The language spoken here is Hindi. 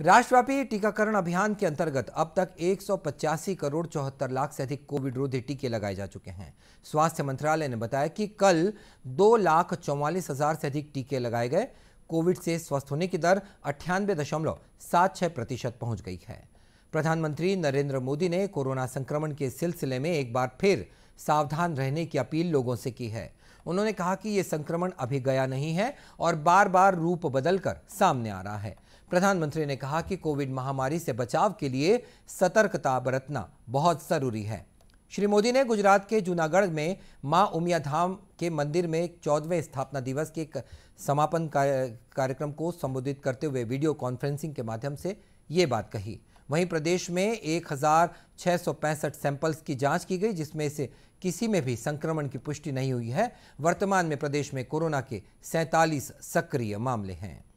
राष्ट्रव्यापी टीकाकरण अभियान के अंतर्गत अब तक एक करोड़ चौहत्तर लाख से अधिक कोविड रोधी टीके लगाए जा चुके हैं स्वास्थ्य मंत्रालय ने बताया कि कल दो लाख चौवालीस हजार से अधिक टीके लगाए गए कोविड से स्वस्थ होने की दर अट्ठानबे दशमलव सात छह प्रतिशत पहुंच गई है प्रधानमंत्री नरेंद्र मोदी ने कोरोना संक्रमण के सिलसिले में एक बार फिर सावधान रहने की अपील लोगों से की है उन्होंने कहा कि ये संक्रमण अभी गया नहीं है और बार बार रूप बदलकर सामने आ रहा है प्रधानमंत्री ने कहा कि कोविड महामारी से बचाव के लिए सतर्कता बरतना बहुत जरूरी है श्री मोदी ने गुजरात के जूनागढ़ में मां उमिया धाम के मंदिर में चौदहवें स्थापना दिवस के समापन कार्यक्रम को संबोधित करते हुए वीडियो कॉन्फ्रेंसिंग के माध्यम से ये बात कही वहीं प्रदेश में एक सैंपल्स की जांच की गई जिसमें से किसी में भी संक्रमण की पुष्टि नहीं हुई है वर्तमान में प्रदेश में कोरोना के सैंतालीस सक्रिय मामले हैं